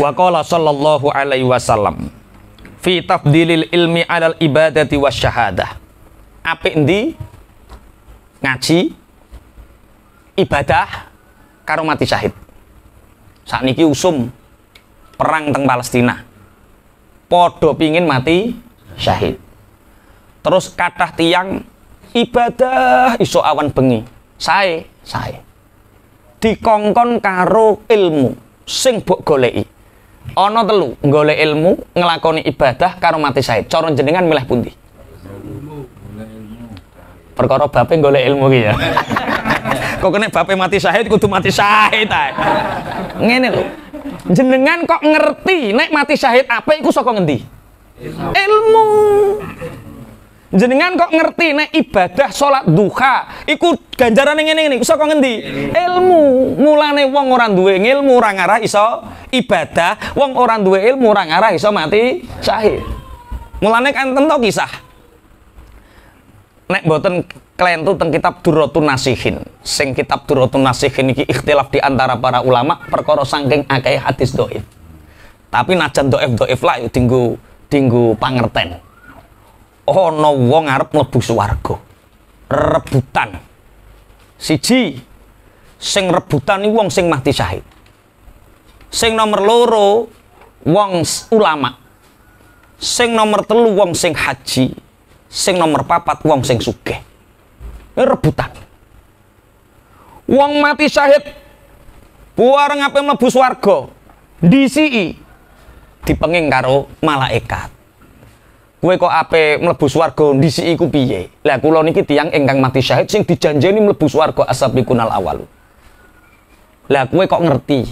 Wa qala sallallahu alaihi wasallam fi tafdilil ilmi alal ibadati wasyahadah. Apik ndi ngaji ibadah karo mati syahid. Sakniki usum perang teng Palestina. Podo pingin mati syahid. Terus kathah tiang ibadah iso awan bengi. Sae, sae. Dikongkon karo ilmu sing mbok goleki ono telu golek ilmu ngelakoni ibadah karo mati syahid cara jenengan milih pundi perkara bape golek ilmu ki ya kok kena bape mati syahid kudu mati syahid ta ngene lho jenengan kok ngerti nek mati syahid apa iku saka ngendi ilmu jenengan kok ngerti nek ibadah sholat duha ikut ganjaran yang ini nih usah kok ngendi ilmu mulane wong orang duwe ilmu orang arah iso ibadah wong orang duwe ilmu orang arah iso mati syahid mulane kan tentu kisah nek boten kalian tuh tentang kitab Durotun Nasihin sing kitab Durotun Nasihin ini ikhtilaf diantara para ulama perkara sangking akeh hadis doif tapi najan doif doif lah yuk tinggu tinggu pangerten ana wong arep mlebu swarga. Rebutan. Siji sing rebutan iki wong sing mati syahid. Sing nomor loro wong ulama. Sing nomor telu wong sing haji. Sing nomor papat wong sing sugih. Ini rebutan. Wong mati syahid buar ngapain mlebu swarga. Disiki dipenging karo malaikat. Kue kok ape mlebu swarga ndisi iku piye? Lah kula niki tiang ingkang mati syahid sing dijanjeni mlebu swarga kuna awalu. Lah kue kok ngerti?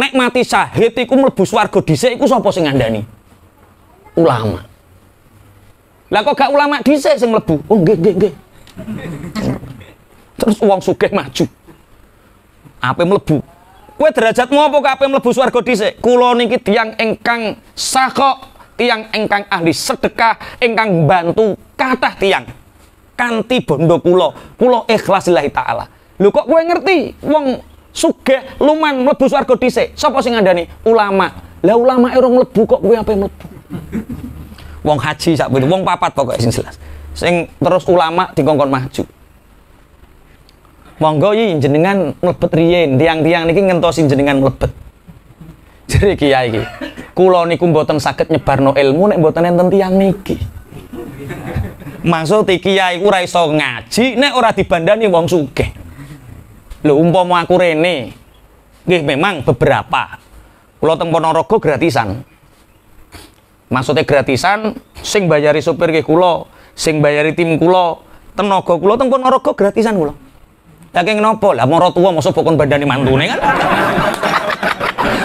Nek mati syahid iku mlebu swarga dhisik iku sapa sing ngandani? Ulama. Lah kok gak ulama dhisik sing mlebu? Oh nggih nggih nggih. Terus uang sugih maju. Ape mlebu? Kue derajatmu apa kok ape mlebu swarga dhisik? Kula niki tiang ingkang sakok tiang engkang ahli sedekah engkang bantu kata tiang kanti bondo kulo kulo ikhlas lillahi taala Lu kok gue ngerti wong suge luman mlebu swarga dhisik sapa sing ngandani ulama lah ulama erong mlebu kok kowe ape mlebu wong haji sak wong papat pokoknya sing jelas sing terus ulama dikongkon maju Wong goyi jenengan mlebet riyen tiang-tiang niki ngentosin jenengan mlebet jadi kiai iki kula niku mboten saged nyebarno ilmu nek mboten enten tiyang niki maksud iki kiai ya ku ora iso ngaji nek ora dibandani wong sugih lho umpama aku rene nggih memang beberapa kula teng Ponorogo gratisan maksudnya gratisan sing bayari sopir nggih kulo, sing bayari tim kulo, tenaga kulo teng Ponorogo gratisan kulo. saking napa lah mara tuwa mosok pokon bandani mantune kan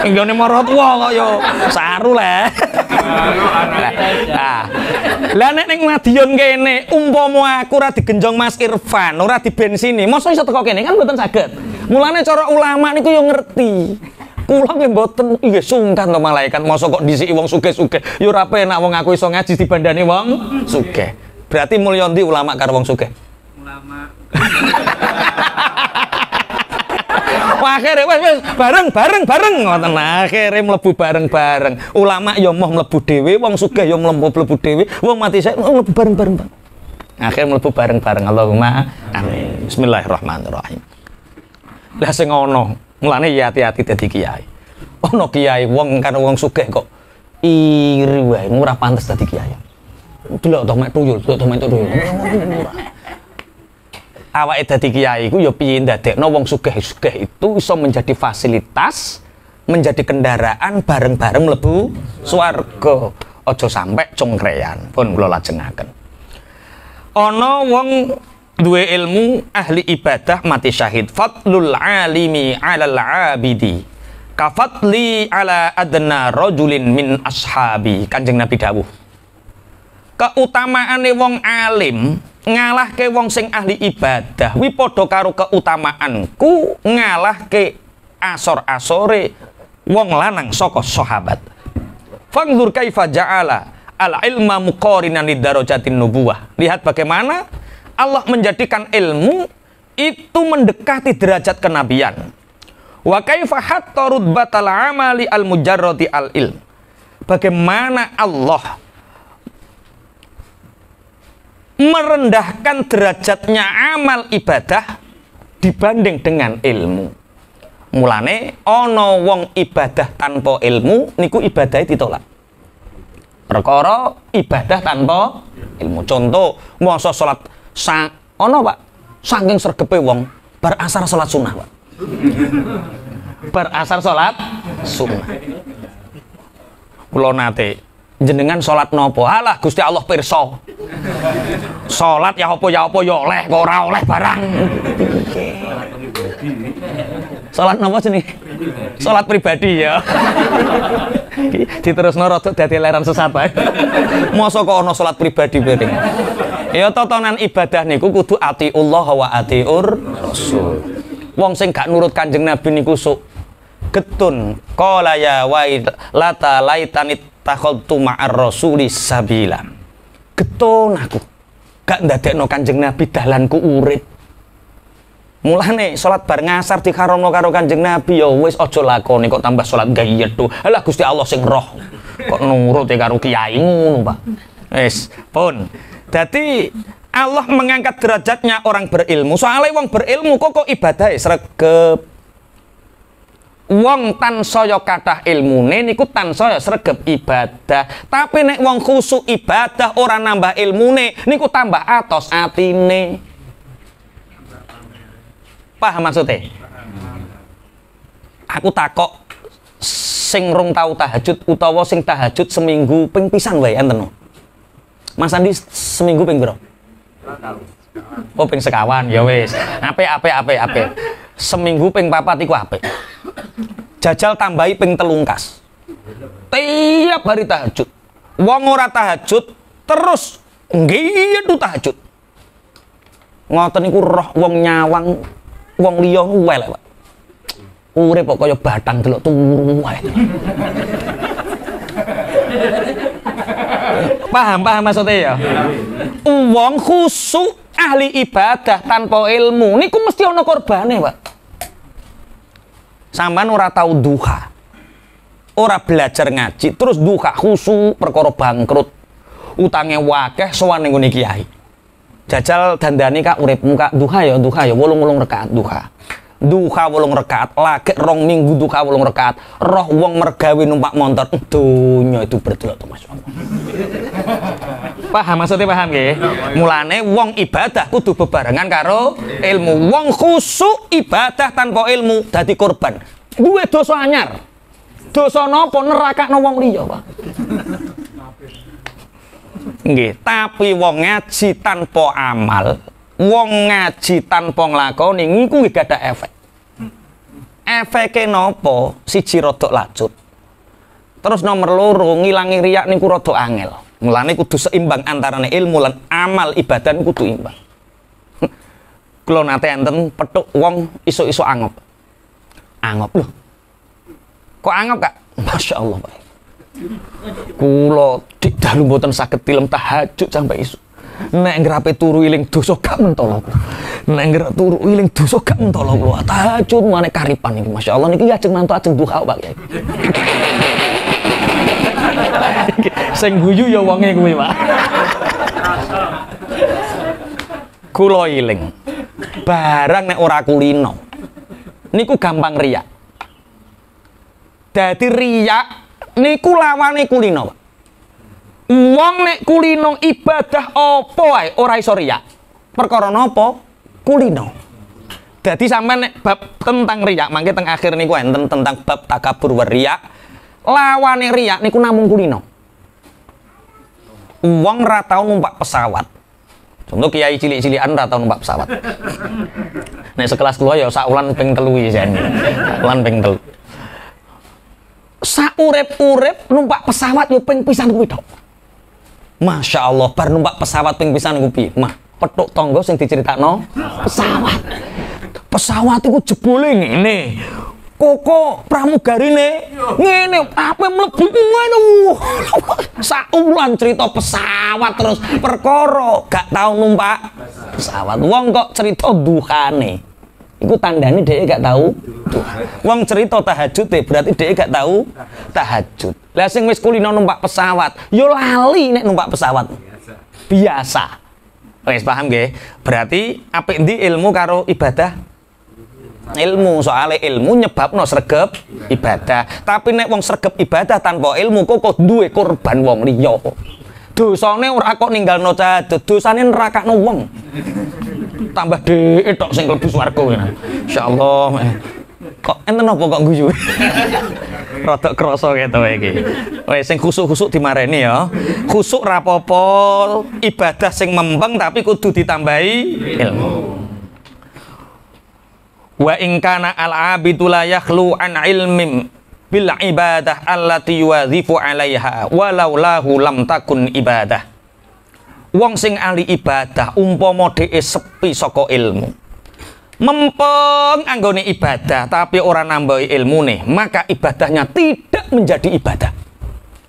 Enggone marot wong kok yo. Saru le. Nah, nah. Lah nek ning Madiun kene umpama aku ora digenjong Mas Irfan, ora dibensini, mosok iso teko kene kan mboten saged. Mulane cara ulama niku yo ngerti. kula nggih mboten nggih iya sungkan to malaikat masa kok disiki wong sugih-sugih Yo ora penak wong aku iso ngaji dibandani wong sugih berarti mulya ulama karo wong sugih ulama akhirnya wes wes bareng bareng bareng ngoten nah, akhirnya melebu bareng bareng ulama yo moh dewi, dhewe wong sugih yo ya melebu melebu dewi wong mati saya oh, melebu bareng bareng akhirnya melebu bareng bareng Allahumma amin bismillahirrahmanirrahim lah sing ono mulane ya hati-hati dadi kiai ono kiai wong karo wong sugih kok iri wae ora pantes dadi kiai delok tok mek tuyul delok tok mek tuyul awake dadi kiai yo ya piye ndadekno wong sugih-sugih itu iso menjadi fasilitas menjadi kendaraan bareng-bareng mlebu swarga aja sampai congkrean pun kula lajengaken ana wong duwe ilmu ahli ibadah mati syahid fadlul alimi alal abidi kafatli ala adna rajulin min ashabi kanjeng nabi dawuh keutamaane wong alim ngalah ke wong sing ahli ibadah Wipodo padha karo keutamaanku ke asor-asore wong lanang soko sahabat fangzur kaifa ja'ala al ilma muqarinan lidarojatin Nubuah lihat bagaimana Allah menjadikan ilmu itu mendekati derajat kenabian wa kaifa hatta rutbatal amali al mujarrati al ilm bagaimana Allah merendahkan derajatnya amal ibadah dibanding dengan ilmu. Mulane ono wong ibadah tanpa ilmu niku ibadah ditolak. Perkara ibadah tanpa ilmu. Contoh, mau sholat sang ono Pak, saking sergepe wong berasar sholat sunnah Pak. Berasar sholat sunnah. sunah. nate jenengan salat nopo alah Gusti Allah perso salat ya apa ya apa ya oleh kok ora oleh barang salat nopo sini salat pribadi ya diterus rada dati leran sesat ae mosok kok ana salat pribadi berarti ya tontonan ibadah niku kudu Allah wa atiur rasul wong sing gak nurut kanjeng nabi niku sok getun qala ya wa lata laitanit takhadtu ma'ar rasuli sabila keton aku gak no kanjeng nabi dalanku urip Mulane salat bar ngasar no karo Kanjeng Nabi ya wis aja lakoni kok tambah salat iya tuh. Alah Gusti Allah sing roh. Kok nurut ya karo kiai ngono, Pak. Wis, pun. jadi Allah mengangkat derajatnya orang berilmu. Soalnya orang berilmu kok kok ibadah sregep wong tan tansaya kathah ilmune niku tansaya sregep ibadah. Tapi nek wong khusyuk ibadah ora nambah ilmune niku tambah atos atine. Paham maksudnya? Aku takok sing rong tau tahajud utawa sing tahajud seminggu ping pisan wae enten. Mas Andi seminggu ping pira? Oh ping sekawan ya wis. Apik apik apik apik. Seminggu ping papat iku apik jajal tambahi ping telungkas tiap hari tahajud wong ora tahajud terus ngiyedu tahajud ngoten iku roh wong nyawang wong liya welek Pak urip kok batang delok turu paham paham maksudnya ya wong khusuk ahli ibadah tanpa ilmu niku mesti ana korbane Pak Sampean ora tahu duha. Ora belajar ngaji, terus duha khusu perkara bangkrut. utangnya wakeh sowan ning kiai. Jajal dandani kak uripmu kak duha ya duha ya wolung-wolung rekaat duha duha wolong rekat lagi rong minggu duha wolong rekat roh wong mergawe numpak motor dunia itu berdua tuh mas paham maksudnya paham ya mulane wong ibadah kudu bebarengan karo ilmu wong khusuk ibadah tanpa ilmu jadi korban gue dosa anyar dosa nopo neraka no wong liya pak Nggih, tapi wong ngaji tanpa amal wong ngaji tanpa nglakoni niku nggih ada efek. Efeke napa? Siji rada lacut. Terus nomor loro ngilangi riak niku rada angel. Mulane kudu seimbang antarane ilmu lan amal ibadah niku kudu imbang. Kalau nate enten petuk wong iso-iso angop. Angop loh. Kok angop, Kak? Masya Allah, Pak. Kulo dik dalu mboten saged tilem tahajud sampai isuk nek ngerape turu iling dosa gak mentolo nek ngerak turu iling dosa gak mentolo lho tahajud mane karipan niku masyaallah niki ajeng mantu ajeng duha Pak sing guyu ya wonge kuwi Pak kula iling barang nek ora kulino niku gampang riak dadi riak niku lawane kulino Pak Uang nek kulino ibadah opo ae ora iso riya. Perkara nopo? Kulino. Jadi sampe nek bab tentang riak mangke teng akhir gue enten tentang bab takabur beria lawan Lawane ria niku namung kulino. Uang ratau numpak pesawat. Contoh kiai cilik-cilikan ratau numpak pesawat. nek sekelas kula ya sak ulan ping telu isen. Ulan ping telu. Sak numpak pesawat yo ya ping pisan kuwi tok. Masya Allah, bar numpak pesawat pengpisan pisan kupi. Mah, petuk tonggo sing no? pesawat. Pesawat iku jebule ngene. Koko pramugarine ngene ape mlebu ngene. Saulan cerita pesawat terus perkoro, gak tau numpak pesawat. Wong kok cerita duhane. Iku tandanya dia gak tahu Tuhan. Wong cerita tahajud deh, berarti dia gak tahu tahajud. Lah sing wis kulino numpak pesawat, yo lali nek numpak pesawat. Biasa. Wis paham nggih? Berarti apik ndi ilmu karo ibadah? Ilmu soale ilmu nyebabno sregep ibadah. Tapi nek wong sregep ibadah tanpa ilmu kok kok duwe korban wong liya. Dosane ora kok ninggalno cah, dosane nerakakno wong tambah dhek tok sing ya. swarga kene. Insyaallah. Ya. Kok enten apa kok guyu? Rodok krasa keto iki. Wes sing khusuk-khusuk dimareni ya. Khusuk rapopo, ibadah sing mempeng tapi kudu ditambahi ilmu. Wa in kana al-abidu la yakhlu an ilmim bil ibadah allati zifu alaiha walau lahu lam takun ibadah wong sing ahli ibadah umpama dheke sepi saka ilmu mempeng anggone ibadah tapi orang nambahi ilmu nih maka ibadahnya tidak menjadi ibadah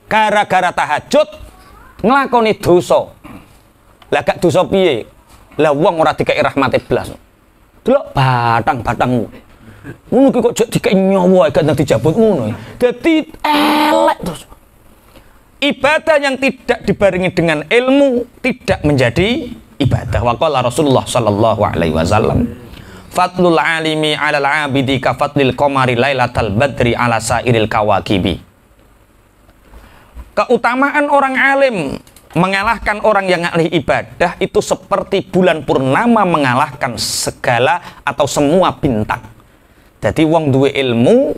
gara-gara tahajud ngelakoni dosa lah gak dosa piye lah wong ora dikai rahmate blas delok batang-batangmu ngono ki kok dikei nyawa gak dijabut ngono ya. dadi elek terus ibadah yang tidak dibarengi dengan ilmu tidak menjadi ibadah. Waqala Rasulullah sallallahu alaihi wasallam. Fadlul alimi 'alal 'abidi ka fadlil qamari lailatal badri 'ala sairil kawakibi. Keutamaan orang alim mengalahkan orang yang ahli ibadah itu seperti bulan purnama mengalahkan segala atau semua bintang. Jadi wong duwe ilmu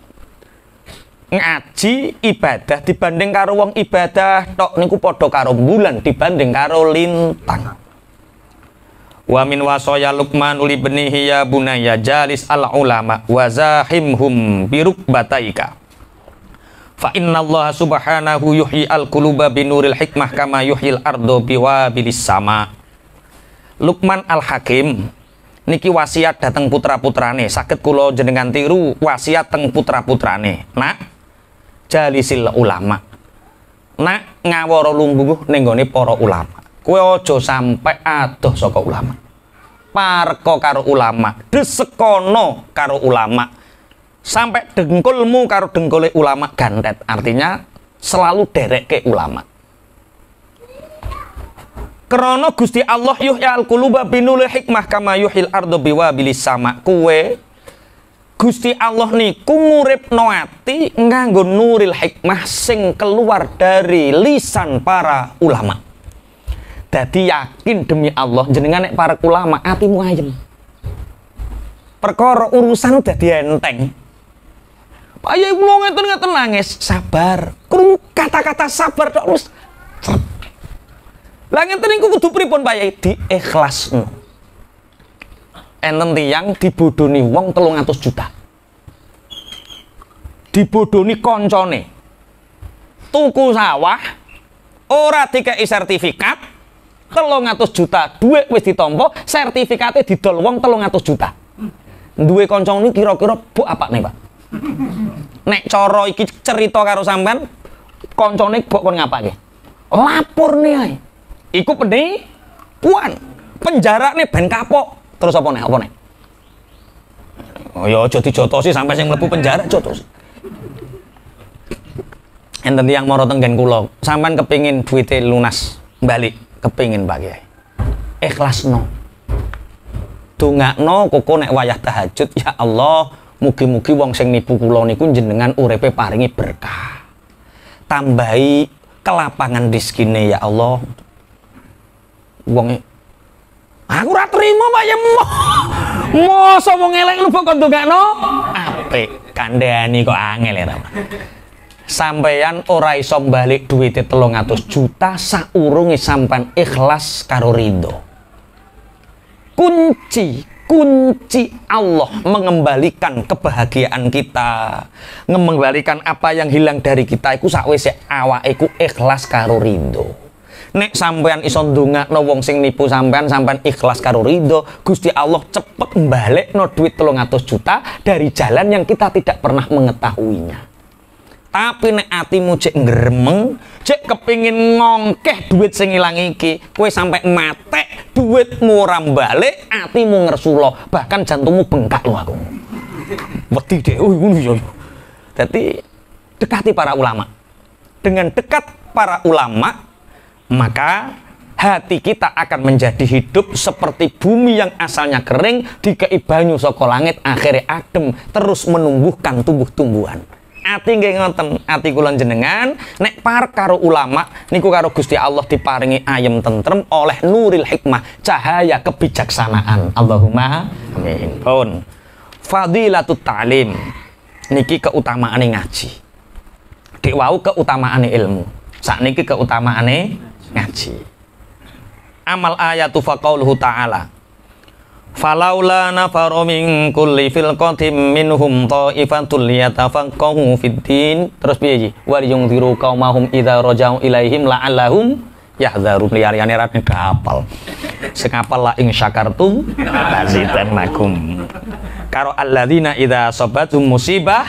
ngaji ibadah dibanding karo wong ibadah tok niku padha karo bulan dibanding karo lintang Wa min wasaya Luqman uli benihi ya bunaya jalis al ulama wa zahimhum rukbataika Fa inna Allah subhanahu yuhyi al quluba nuril hikmah kama yuhyil ardo biwa bilis sama. Luqman al Hakim niki wasiat dateng putra-putrane sakit kulo jenengan tiru wasiat teng putra-putrane. Nak jalisil ulama nak ngawara lumbungguh ning gone ulama kowe aja sampe adoh saka ulama pareka karo ulama desekono karo ulama sampai dengkulmu karo dengkule ulama gantet artinya selalu derek ke ulama Krono Gusti Allah yuhyal quluba binul hikmah kama yuhil ardo biwa bilis sama kue Gusti Allah niku kumurip ati nganggo nuril hikmah sing keluar dari lisan para ulama. Dadi yakin demi Allah jenengan nek para ulama atimu ayem. Perkara urusan udah enteng. Pak Yai kula ngeten-ngeten nangis, sabar. Krungu kata-kata sabar tok terus. Lah ngeten niku kudu pripun Pak Yai diikhlasno enten tiang dibodoni wong telung atus juta dibodoni koncone tuku sawah ora tiga sertifikat telung atus juta dua wis ditompo sertifikatnya didol wong telung atus juta dua koncone kira-kira bu apa nih pak nek coro iki cerita karo sampean koncone bu kon ngapake lapor nih ay. iku puan penjara nih ben kapok Terus apa nih? Apa nih? Oh ya jatuh sih sampai yang lebih penjara jotos. sih yang mau roteng kula, sampai kepingin duitnya lunas balik, kepingin Pak Kiai. Ikhlasno. no koko nek wayah tahajud ya Allah, mugi-mugi wong sing nipu kula niku jenengan urepe paringi berkah. Tambahi kelapangan rezekine ya Allah. wongnya Aku ora trimo Pak ya mo. Mosok wong elek lu kok ndongakno apik. Kandhani kok angel ya Pak. Sampeyan ora iso balik duwite 300 juta saurunge sampan ikhlas karo rindo. Kunci kunci Allah mengembalikan kebahagiaan kita mengembalikan apa yang hilang dari kita iku sakwise awa iku ikhlas karo nek sampean iso ndongakno wong sing nipu sampean sampean ikhlas karo ridho Gusti Allah cepet no duit 300 juta dari jalan yang kita tidak pernah mengetahuinya tapi nek atimu cek ngeremeng cek kepingin ngongkeh duit sing ilang iki kue sampai mate duit muram balik atimu ngersulo bahkan jantungmu bengkak lo aku Beti deh oh ya jadi dekati para ulama dengan dekat para ulama maka hati kita akan menjadi hidup seperti bumi yang asalnya kering dikei banyu soko langit akhirnya adem terus menumbuhkan tumbuh-tumbuhan ati nggih ngoten ati kula jenengan nek par karo ulama niku karo Gusti Allah diparingi ayem tentrem oleh nuril hikmah cahaya kebijaksanaan Allahumma amin pun fadilatut ta'lim niki keutamaane ngaji dek wau keutamaane ilmu sakniki keutamaane ngaji amal ayatu faqauluhu ta'ala falaula nafaru min kulli filqatin minhum ta'ifatul liyatafaqahu fid din terus piye ji wal yungziru qaumahum idza raja'u ilaihim la'allahum yahdharun liyane ra kapal sing apal la ing syakartum lazidan lakum karo alladzina idza sabatum musibah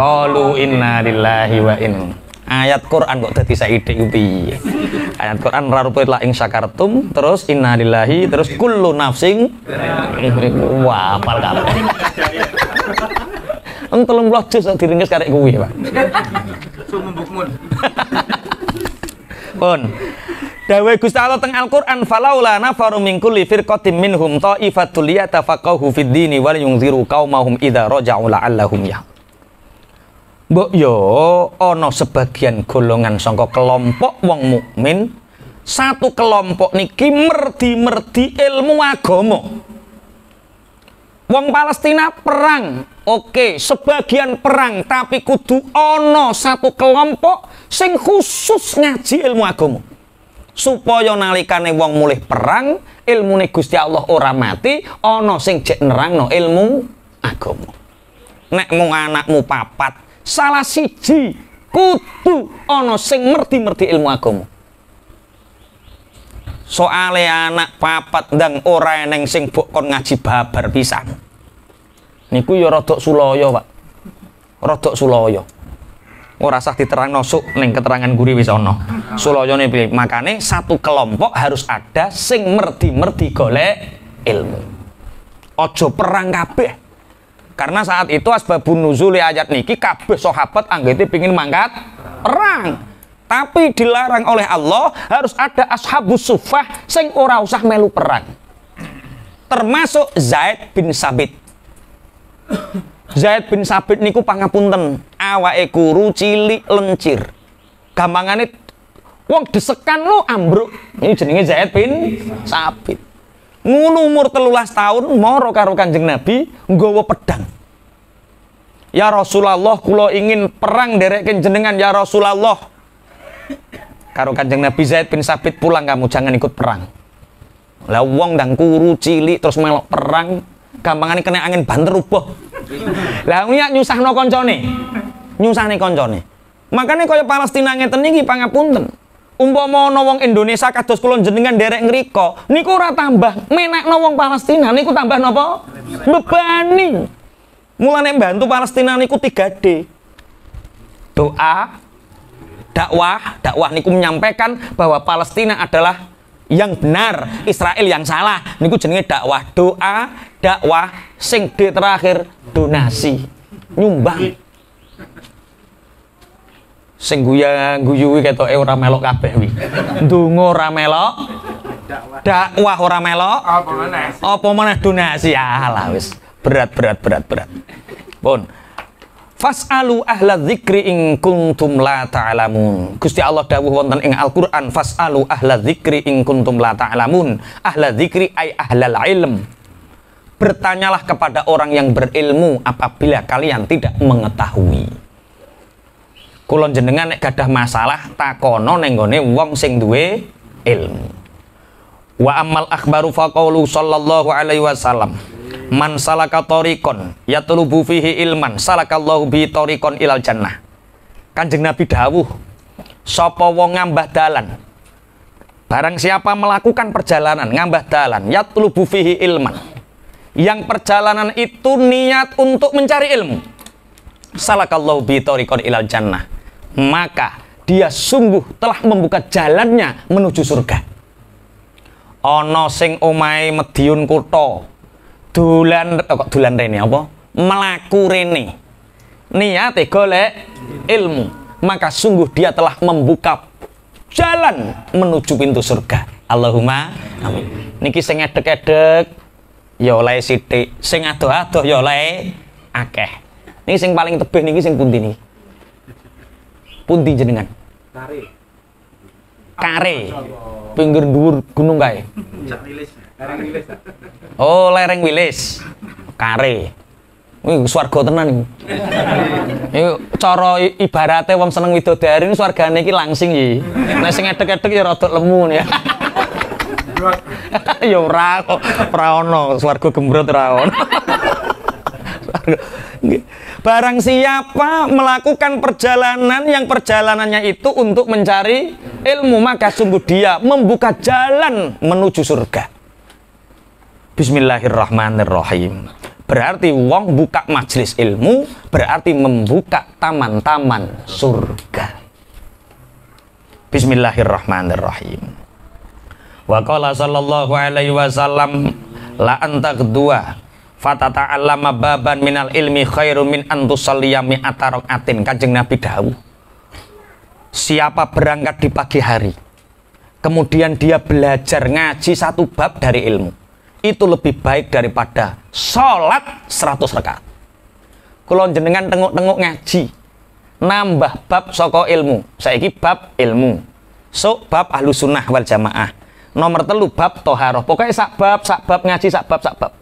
qalu inna lillahi wa inna ayat Quran kok dadi saiki piye ayat Quran rarupitlah ing syakartum terus innalillahi terus kullu nafsing wah apal kabeh Entolong puluh juz diringkes karek kuwi, Pak. Sumembukmun. Pun. Dawe Gusti Allah teng Al-Qur'an falaula nafaru min kulli firqatin minhum ta'ifatul yatafaqahu fid dini wal yunziru qaumahum idza raja'u la'allahum yahqilun. Mbok yo ono sebagian golongan saka kelompok wong mukmin, satu kelompok niki merdi-merdi ilmu agama. Wong Palestina perang, oke, sebagian perang tapi kudu ono satu kelompok sing khusus ngaji ilmu agama. Supaya nalikane wong mulih perang, ilmune Gusti Allah ora mati, ono sing jek nerangno ilmu agama. Nek mung anakmu papat salah siji kutu ono sing merti-merti ilmu agama soale anak papat dan ora eneng sing bok ngaji babar pisan niku ya rodok suloyo Pak rodok suloyo ora sah diterang nosuk neng keterangan guri wis ono suloyo nih pilih makane satu kelompok harus ada sing merti merti golek ilmu ojo perang kabeh karena saat itu asbabun nuzuli ayat niki kabeh sahabat anggete pingin mangkat perang. Tapi dilarang oleh Allah harus ada ashabus sufah sing ora usah melu perang. Termasuk Zaid bin Sabit. Zaid bin Sabit niku pangapunten, awake kuru cilik lencir. Gampangane wong desekan lo ambruk. Ini jenenge Zaid bin Sabit. Ngunu umur telulas tahun moro karo Kanjeng Nabi nggawa pedang. Ya Rasulullah kulo ingin perang derek jenengan ya Rasulullah. Karo Kanjeng Nabi Zaid bin Sabit pulang kamu jangan ikut perang. Lah wong kuru cilik terus melok perang gampangane kena angin banter rubuh. Lah nyusah nyusahno koncone. nih koncone. Makanya kaya Palestina ngeten iki pangapunten umpama ana wong Indonesia kados kula jenengan derek ngriko niku ora tambah menekno wong Palestina niku tambah nopo, bebani mulane bantu Palestina niku tiga d doa dakwah dakwah niku menyampaikan bahwa Palestina adalah yang benar Israel yang salah niku jenenge dakwah doa dakwah sing D terakhir donasi nyumbang sing guya guyuwi ketoke ora melok kabeh kuwi. Ndonga ora melok. Dakwah ora melok. Apa meneh? Apa meneh donasi alah wis. Berat berat berat berat. Pun. Fas'alu ahla dzikri ing kuntum la ta'lamun. Ta Gusti Allah dawuh wonten ing Al-Qur'an, fas'alu ahla dzikri ing kuntum la ta'lamun. Ta ahla dzikri ai ahlal ilm. Bertanyalah kepada orang yang berilmu apabila kalian tidak mengetahui kulon jenengan nek gadah masalah takono nenggone wong sing duwe ilmu wa amal akhbaru faqaulu sallallahu alaihi wasallam man salaka torikon yatlubu fihi ilman salakallahu bi torikon ilal jannah kanjeng nabi dawuh sapa wong ngambah dalan barang siapa melakukan perjalanan ngambah dalan yatlubu fihi ilman yang perjalanan itu niat untuk mencari ilmu. Salakallahu bi tariqan ilal jannah maka dia sungguh telah membuka jalannya menuju surga. Ono sing umai mediun kuto, dulan oh, kok dulan rene apa? Melaku rene. Niate golek ilmu, maka sungguh dia telah membuka jalan menuju pintu surga. Allahumma amin. Niki sing edek-edek ya oleh sithik, sing adoh-adoh ya oleh akeh. Niki sing paling tebih niki sing pundi niki? pundi jenengan? Kare. Kare. Pinggir dhuwur gunung kae. Oh, lereng wilis. Kare. Wih, swarga tenan iki. cara ibarate wong seneng widodari swargane iki langsing iki. Nek sing edek-edek ya rada lemu ya. ya ora kok ora ana swarga gembrot ora ana. Barang siapa melakukan perjalanan yang perjalanannya itu untuk mencari ilmu, maka sungguh dia membuka jalan menuju surga. Bismillahirrahmanirrahim. Berarti wong buka majelis ilmu, berarti membuka taman-taman surga. Bismillahirrahmanirrahim. Wa qala sallallahu alaihi wasallam la antak dua alama baban minal ilmi khairu min antusalliyami atin kajeng Nabi Dawu siapa berangkat di pagi hari kemudian dia belajar ngaji satu bab dari ilmu itu lebih baik daripada sholat seratus rakaat kalau jenengan tengok-tengok ngaji nambah bab soko ilmu saya bab ilmu so bab ahlu sunnah wal jamaah nomor telu bab toharoh pokoknya sak bab sak bab ngaji sak bab sak bab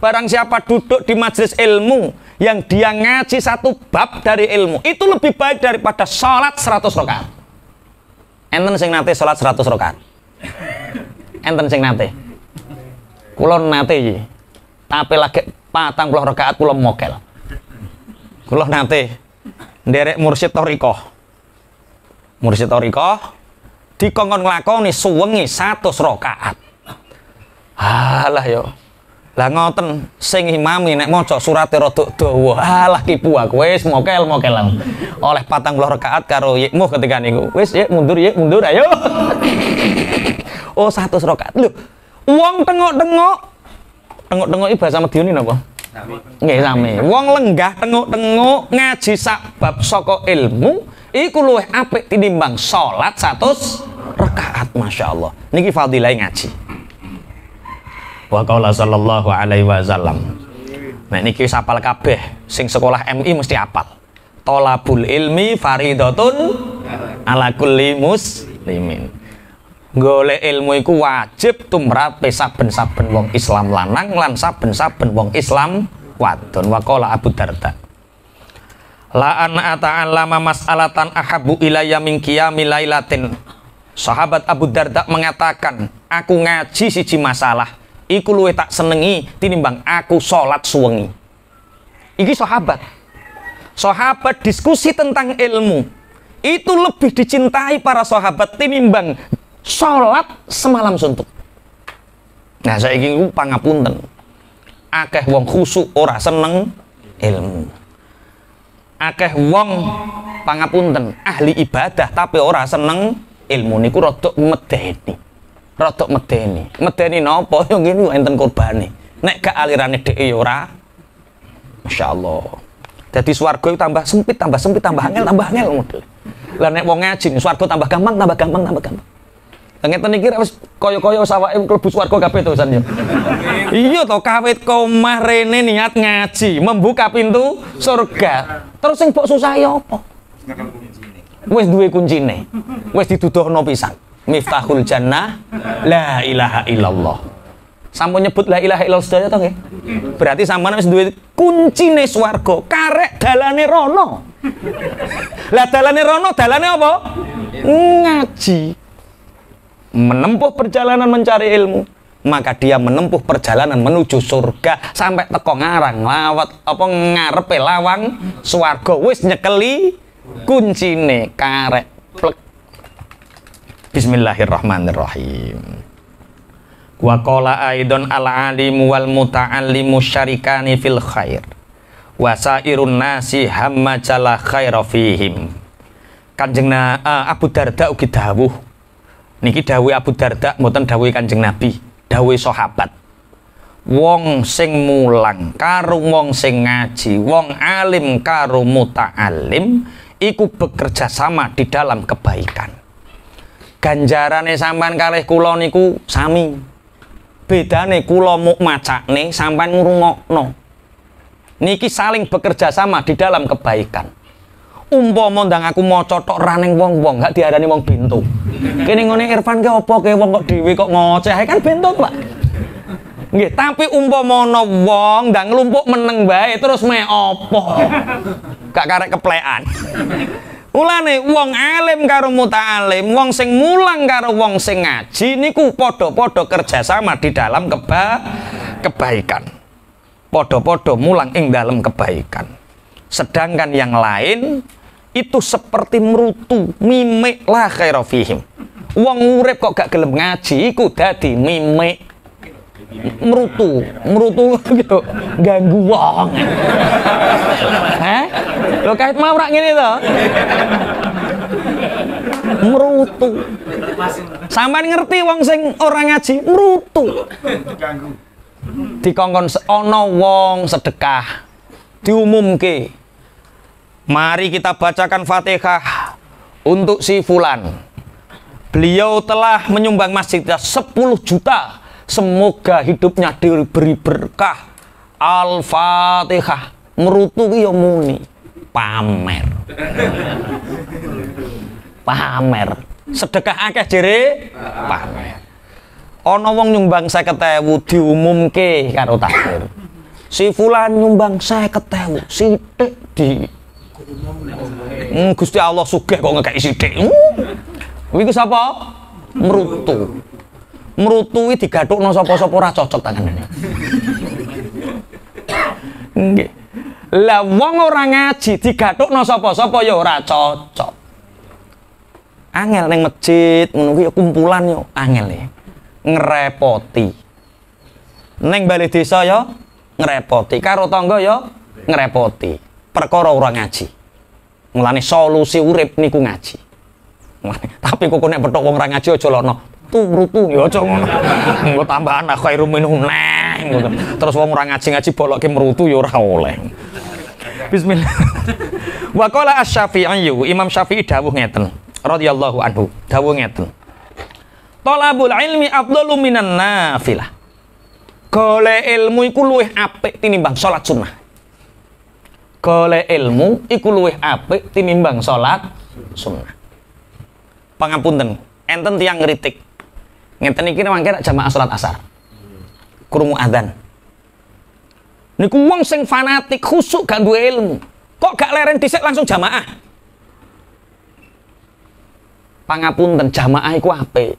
Barang siapa duduk di majelis ilmu yang dia ngaji satu bab dari ilmu, itu lebih baik daripada sholat 100 rakaat. Enten sing nate sholat 100 rakaat. Enten sing nate. Kulon nate iki. Tapi lagi patang puluh rakaat kula mokel. Kula nate nderek mursyid toriko. Mursyid toriko dikongkon nglakoni suwengi 100 rakaat. Halah yo. Lah ngoten sing imami nek maca surate rada dawa. Alah ah, tipu aku wis mokel mokelan. Oleh patang 40 rakaat karo yikmu ketika niku. Wis yik mundur yik mundur ayo. oh satu rakaat. Lho, wong tengok-tengok tengok-tengok iki bahasa Madiun napa? Nggih sami. Wong lenggah tengok-tengok ngaji sak bab saka ilmu iku luwih apik tinimbang salat 100 rakaat masyaallah. Niki fadilah ngaji wa qaula sallallahu alaihi wasallam nah niki sapal kabeh sing sekolah MI mesti apal tolabul ilmi faridatun ala kulli muslimin golek ilmu iku wajib tumrape saben-saben wong Islam lanang lan saben-saben wong Islam wadon waqala Abu Darda la an ata'allama mas'alatan ahabu ilayya min qiyami lailatin sahabat Abu Darda mengatakan aku ngaji siji masalah iku luwe tak senengi tinimbang aku sholat suwengi iki sahabat sahabat diskusi tentang ilmu itu lebih dicintai para sahabat tinimbang sholat semalam suntuk nah saya ingin pangapunten akeh wong khusuk ora seneng ilmu akeh wong pangapunten ahli ibadah tapi ora seneng ilmu niku rodok medeni rotok medeni medeni nopo yang ini enten korban nih, nek ke aliran dhek ya yo masya allah, jadi swargo itu tambah sempit tambah sempit tambah angel tambah angel model lah nek mau ngaji swargo tambah gampang tambah gampang tambah gampang ngeten iki kira koyo koyo wis awake mlebu swarga kabeh to San ya. Iyo to kafe komah rene niat ngaji, membuka pintu surga. Terus sing pok susah ya wes dua kunci nih, wes ditutur didudohno pisang. Miftahul jannah la ilaha illallah. Sampun nyebut la ilaha illallah sedaya to nggih? Berarti sampean wis kunci kuncine suargo karek dalane rono. Lah dalane rono dalane apa? Ngaji. Menempuh perjalanan mencari ilmu, maka dia menempuh perjalanan menuju surga sampai teko ngarang lawat apa ngarepe lawang suargo wis nyekeli kunci nih karek plek Bismillahirrahmanirrahim. Wa qala aidon al alim wal muta'allimu syarikani fil khair. Wa sairun nasi hamma jala khaira fihim. Kanjengna uh, eh, Abu Darda ugi dawuh. Niki dawuh Abu Darda mboten dawuh Kanjeng Nabi, dawuh sahabat. Wong sing mulang karo wong sing ngaji, wong alim karo muta'alim iku bekerja sama di dalam kebaikan ganjarane sampan kalih kula niku sami. Bedane kula muk macakne sampan ngrungokno. Niki saling bekerja sama di dalam kebaikan. Umpama ndang aku maca tok raneng wong-wong, gak diarani wong bintu. Kene ngene Irfan ki apa ke wong kok dhewe kok ngoceh kan bintu, Pak. Nggih, tapi umpama ana wong ndang lumpuk meneng bae terus me opo Gak karek keplekan. Mulane wong alim karo muta alim, wong sing mulang karo wong sing ngaji niku padha-padha kerjasama di dalam keba kebaikan. Padha-padha mulang ing dalam kebaikan. Sedangkan yang lain itu seperti merutu, mimik lah khairofihim. Wong urip kok gak gelem ngaji iku dadi mimik merutu merutu gitu ganggu wong heh lo kait mau rak ngene to merutu sampai ngerti wong sing orang ngaji merutu ganggu kongkon ana wong sedekah diumumke mari kita bacakan Fatihah untuk si fulan beliau telah menyumbang masjidnya 10 juta Semoga hidupnya diberi berkah. Al-Fatihah. Merutu ya muni pamer. pamer. Sedekah akeh jere pamer. Ana wong nyumbang 50.000 diumumke karo takdir. Si fulan nyumbang 50.000, sithik di hmm, Gusti Allah sugih kok ngekek sithik. Hmm. Iku sapa? Merutu merutui digaduk no sopo-sopo ora cocok tangan ini. Nggih. Lah wong ora ngaji digaduk no sopo-sopo ya ora cocok. Angel neng masjid menunggu ya kumpulan yo angel e. ya. Ngerepoti. Neng balik desa yo ngerepoti. Karo tangga yo ya, ngerepoti. Perkara orang ngaji. Mulane solusi urip niku ngaji. tapi kok nek petok wong ora ngaji aja lono turutu ya cuman ngono. tambahan aku khairu minhum neng. Terus wong ora ngaji-ngaji boloke merutu ya ora oleh. Bismillah. Wa qala asy-Syafi'i, Imam Syafi'i dawuh ngeten. Radhiyallahu anhu, dawuh ngeten. Talabul ilmi afdalu minan nafilah. Golek ilmu iku luweh apik tinimbang salat sunnah. Golek ilmu iku luweh apik tinimbang salat sunnah. Pangapunten, enten tiang ngritik Ngeten iki mangkir jamaah salat asar. Krungu adzan. Niku wong sing fanatik khusuk gak duwe ilmu. Kok gak leren dhisik langsung jamaah? Pangapunten jamaah iku apik.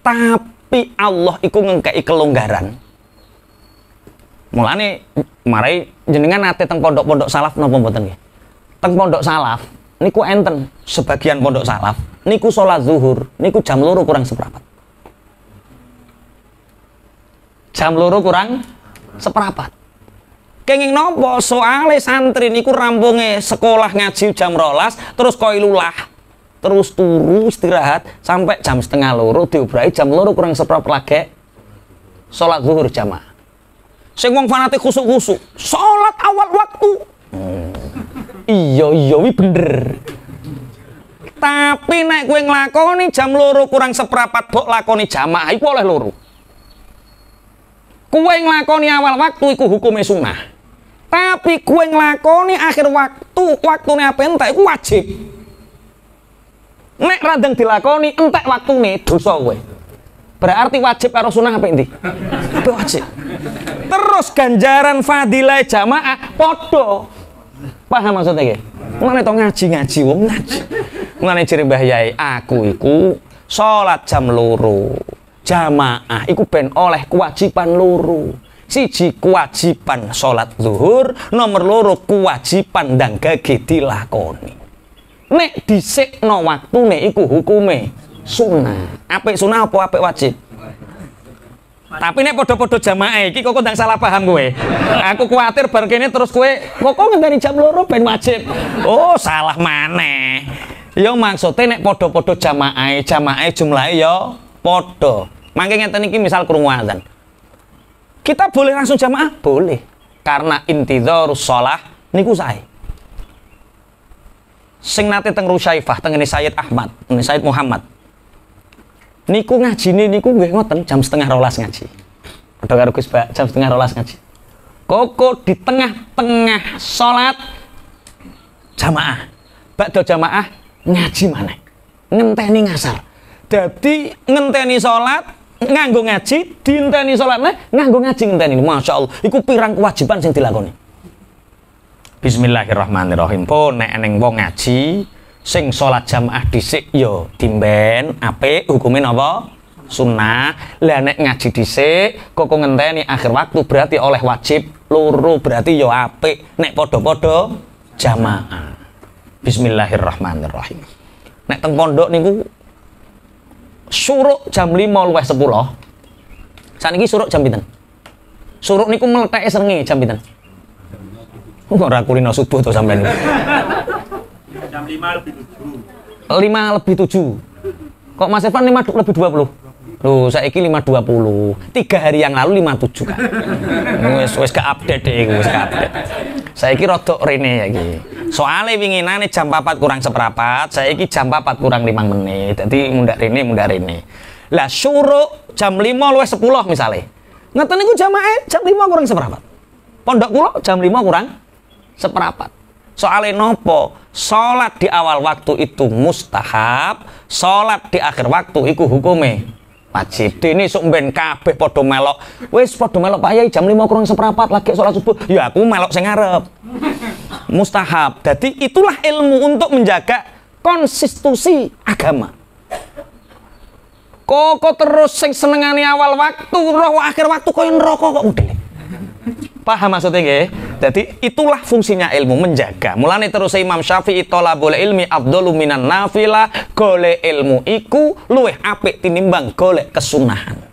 Tapi Allah iku ngengkei kelonggaran. Mulane marai jenengan nate teng pondok-pondok salaf napa mboten nggih? Teng pondok salaf niku enten sebagian pondok salaf niku sholat zuhur niku jam loro kurang seperapat jam loro kurang seperapat kenging nopo soale santri niku rampunge sekolah ngaji jam rolas terus koilulah terus turu istirahat sampai jam setengah loro diobrai jam loro kurang seperapat lagi sholat zuhur jamaah sing wong fanatik kusuk kusuk sholat awal waktu hmm. iya iya bener tapi naik kue ngelakoni jam loro kurang seperapat bok lakoni jamaah itu oleh loro. Kue ngelakoni awal waktu itu hukumnya sunnah. Tapi kue ngelakoni akhir waktu, waktu ini apa entah itu wajib. Nek radeng dilakoni entek ini dosa kue. Berarti wajib karo sunnah apa ini Apa wajib? Terus ganjaran fadilai jamaah podo. Paham maksudnya ya? Mana itu ngaji-ngaji wong ngaji. Mulane ciri Mbah aku iku salat jam loro. Jamaah iku ben oleh kewajiban loro. Siji kewajiban salat zuhur, nomor loro kewajiban dan gage dilakoni. Nek waktu nek iku hukume sunnah Apik sunnah. apa apik wajib? Tapi nek podo-podo jamaah iki kok ndang salah paham gue. Aku khawatir bar kene terus kowe kok ngenteni jam loro ben wajib. Oh, salah mana? Yo iya, maksudnya nek podo-podo jamaah, jamaah jumlahnya yo podo. Mangke ngeten iki misal krungu azan. Kita boleh langsung jamaah? Boleh. Karena intidhar sholah niku sae. Sing nate tengru Rusyaifah, teng Sayyid Ahmad, ini Sayyid Muhammad. Niku ngaji nih, niku nggih ngoten jam setengah rolas ngaji. Padha karo Gus jam setengah rolas ngaji. Koko di tengah-tengah solat jamaah. Bakdo jamaah ngaji mana ngenteni ngasar jadi ngenteni sholat nganggo ngaji diinteni sholat nah nganggo ngaji ngenteni masya Allah itu pirang kewajiban yang dilakoni Bismillahirrahmanirrahim po nek neng wong ngaji sing sholat jamaah disik yo ya timben ape hukumin apa sunnah lah nek ngaji disik kok ngenteni akhir waktu berarti oleh wajib luru berarti yo ya ape nek podo-podo jamaah Bismillahirrahmanirrahim. Nek teng pondok niku suruk jam 5 luwih 10. ini suruk jam pinten? Suruk niku meletek serngi jam pinten? Kok ora kulino subuh to sampean. Jam 5 lebih 7. 5 lebih 7. Kok Mas Evan 5 lebih 20? Lho, saiki 520. Tiga hari yang lalu 57 kan. Wis wis gak update deh, wis gak update. Saiki rodok rene ya iki soalnya winginane jam papat kurang seperapat saya ini jam papat kurang lima menit jadi muda ini muda ini lah suruh jam lima luwes sepuluh misalnya ngeten niku empat jam lima kurang seperapat pondok kulo jam lima kurang seperapat soalnya nopo sholat di awal waktu itu mustahab sholat di akhir waktu itu hukume Wajib ini sok ben kabeh padha melok. Wis padha melok Pak Yai jam lima kurang seperempat lagi sholat subuh. Ya aku melok sing ngarep. Mustahab. Jadi itulah ilmu untuk menjaga konstitusi agama. Koko terus sing senengane awal waktu, roh akhir waktu koyo rokok kok udah? paham maksudnya nggih jadi itulah fungsinya ilmu menjaga mulane terus Imam Syafi'i boleh ilmi afdalu minan nafilah golek ilmu iku luweh apik tinimbang golek kesunahan